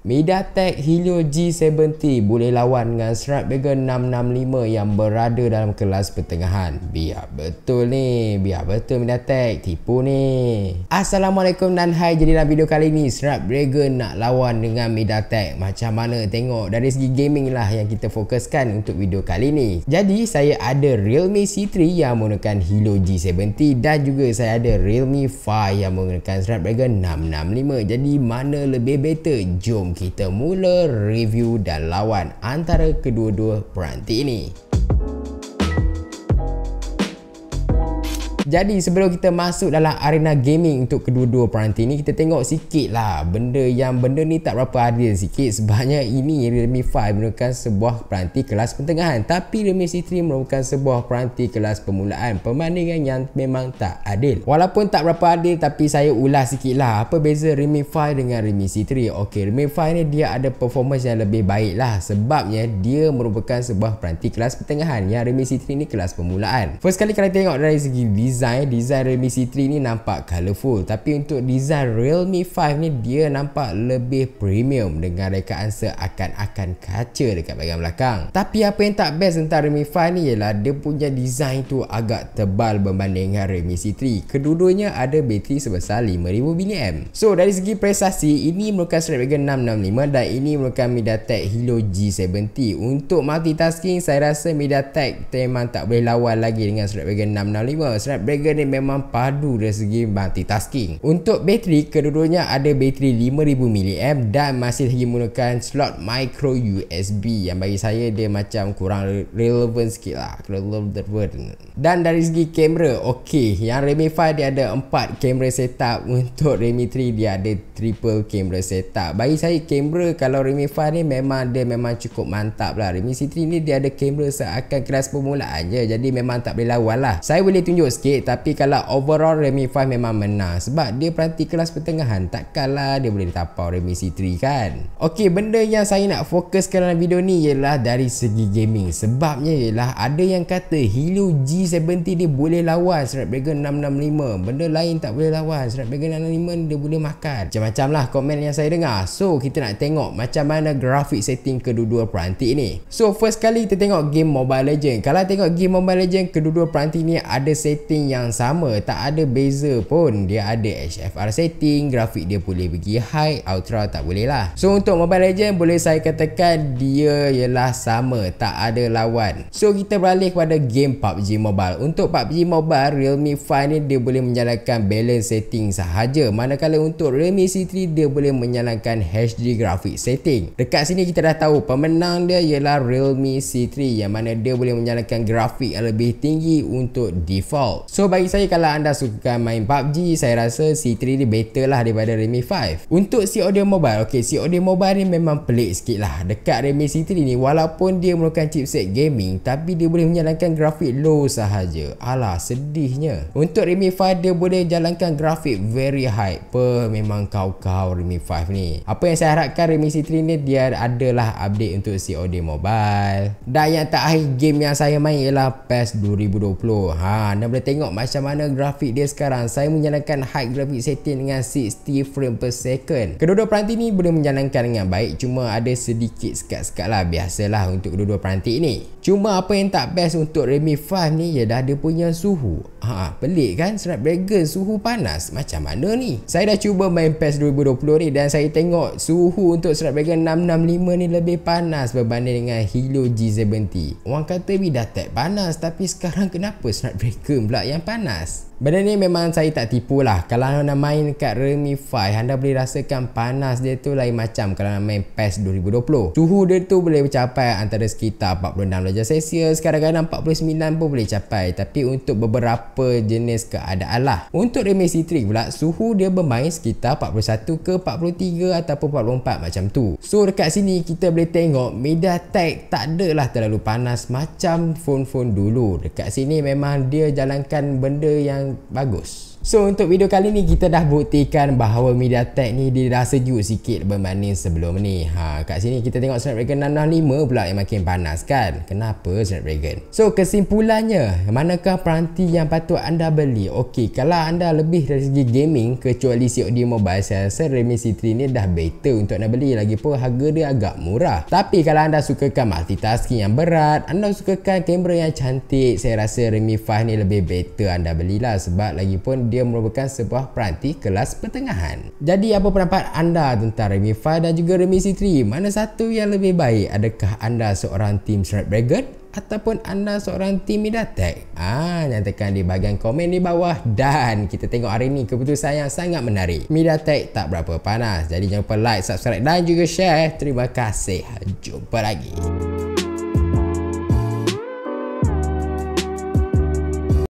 MediaTek Helio G70 boleh lawan dengan Snapdragon 665 yang berada dalam kelas pertengahan. Biar betul ni, biar betul MediaTek, tipu ni. Assalamualaikum dan hai jadi dalam video kali ni Snapdragon nak lawan dengan MediaTek. Macam mana tengok dari segi gaming lah yang kita fokuskan untuk video kali ni. Jadi saya ada Realme C3 yang menggunakan Helio G70 dan juga saya ada Realme 5 yang menggunakan Snapdragon 665. Jadi mana lebih better? Jom kita mula review dan lawan antara kedua-dua peranti ini. Jadi sebelum kita masuk dalam arena gaming untuk kedua-dua peranti ni Kita tengok sikit lah benda yang benda ni tak berapa adil sikit Sebabnya ini Realme 5 merupakan sebuah peranti kelas pertengahan Tapi Realme C3 merupakan sebuah peranti kelas permulaan Pembandingan yang memang tak adil Walaupun tak berapa adil tapi saya ulas sikit lah Apa beza Realme 5 dengan Realme C3 Ok Realme 5 ni dia ada performance yang lebih baik lah Sebabnya dia merupakan sebuah peranti kelas pertengahan Yang Realme C3 ni kelas permulaan First kali kalau tengok dari segi design design design Realme C3 ni nampak colourful tapi untuk design Realme 5 ni dia nampak lebih premium dengan rekaan seakan-akan kaca dekat bahagian belakang tapi apa yang tak best tentang Realme 5 ni ialah dia punya design tu agak tebal berbanding dengan Realme C3 kedua-duanya ada bateri sebesar 5000 mAh so dari segi prestasi ini merupakan Snapdragon 665 dan ini merupakan MediaTek Helio G70 untuk multitasking saya rasa MediaTek memang tak boleh lawan lagi dengan Snapdragon 665 Snapdragon Snapdragon ni memang padu dari segi multitasking. Untuk bateri, kedua-duanya ada bateri 5000mAh dan masih lagi menggunakan slot micro USB yang bagi saya dia macam kurang relevant sikit lah. Relevant. Dan dari segi kamera, okey. Yang Redmi 5 dia ada 4 kamera setup. Untuk Redmi 3 dia ada triple kamera setup. Bagi saya kamera kalau Redmi 5 ni memang dia memang cukup mantap lah. Redmi C3 ni dia ada kamera seakan kelas permulaan je. Jadi memang tak boleh lawan lah. Saya boleh tunjuk sikit sikit tapi kalau overall Remy 5 memang menang sebab dia peranti kelas pertengahan takkanlah dia boleh ditapau Remy C3 kan Okey, benda yang saya nak fokuskan dalam video ni ialah dari segi gaming sebabnya ialah ada yang kata Helio G70 ni boleh lawan Snapdragon 665 benda lain tak boleh lawan Snapdragon 665 dia boleh makan macam-macam lah komen yang saya dengar so kita nak tengok macam mana grafik setting kedua-dua peranti ini so first kali kita tengok game Mobile Legend kalau tengok game Mobile Legend kedua-dua peranti ni ada setting setting yang sama tak ada beza pun dia ada HFR setting grafik dia boleh pergi high ultra tak boleh lah so untuk Mobile Legends boleh saya katakan dia ialah sama tak ada lawan so kita beralih kepada game PUBG Mobile untuk PUBG Mobile Realme 5 ni dia boleh menjalankan balance setting sahaja manakala untuk Realme C3 dia boleh menjalankan HD grafik setting dekat sini kita dah tahu pemenang dia ialah Realme C3 yang mana dia boleh menjalankan grafik yang lebih tinggi untuk default So bagi saya kalau anda suka main PUBG Saya rasa C3 ni better lah daripada Redmi 5 Untuk COD Mobile Okay COD Mobile ni memang pelik sikit lah Dekat Redmi C3 ni Walaupun dia merupakan chipset gaming Tapi dia boleh menjalankan grafik low sahaja Alah sedihnya Untuk Redmi 5 dia boleh jalankan grafik very high Per memang kau-kau Redmi 5 ni Apa yang saya harapkan Redmi C3 ni Dia adalah update untuk COD Mobile Dan yang terakhir game yang saya main ialah PES 2020 Ha anda boleh tengok tengok macam mana grafik dia sekarang saya menjalankan high graphic setting dengan 60 frame per second kedua-dua peranti ni boleh menjalankan dengan baik cuma ada sedikit sekat-sekat lah biasalah untuk kedua-dua peranti ni cuma apa yang tak best untuk Redmi 5 ni ya dah dia punya suhu ha, pelik kan Snapdragon suhu panas macam mana ni saya dah cuba main PES 2020 ni dan saya tengok suhu untuk Snapdragon 665 ni lebih panas berbanding dengan Helio G70 orang kata dah tak panas tapi sekarang kenapa Snapdragon pula yang panas Benda ni memang saya tak tipu lah Kalau anda main kat Realme 5 Anda boleh rasakan panas dia tu lain macam Kalau anda main PES 2020 Suhu dia tu boleh mencapai antara sekitar 46 darjah Celsius Kadang-kadang 49 pun boleh capai Tapi untuk beberapa jenis keadaan lah Untuk Realme C3 pula Suhu dia bermain sekitar 41 ke 43 ataupun 44 macam tu So dekat sini kita boleh tengok MediaTek tak adalah terlalu panas Macam phone-phone dulu Dekat sini memang dia jalankan akan benda yang bagus So untuk video kali ni kita dah buktikan bahawa MediaTek ni dia dah sejuk sikit bermanis sebelum ni. Ha kat sini kita tengok Snapdragon 665 pula yang makin panas kan. Kenapa Snapdragon? So kesimpulannya, manakah peranti yang patut anda beli? Okey, kalau anda lebih dari segi gaming kecuali COD Mobile, saya rasa Redmi C3 ni dah better untuk anda beli lagi pun harga dia agak murah. Tapi kalau anda sukakan multitasking yang berat, anda sukakan kamera yang cantik, saya rasa Redmi 5 ni lebih better anda belilah sebab lagi pun dia merupakan sebuah peranti kelas pertengahan. Jadi apa pendapat anda tentang Remy 5 dan juga Remy C3? Mana satu yang lebih baik? Adakah anda seorang tim Shred Bragger? ataupun anda seorang tim Midatek? Ah, ha, nyatakan di bahagian komen di bawah dan kita tengok hari ini keputusan yang sangat menarik. Midatek tak berapa panas. Jadi jangan lupa like, subscribe dan juga share. Terima kasih. Jumpa lagi.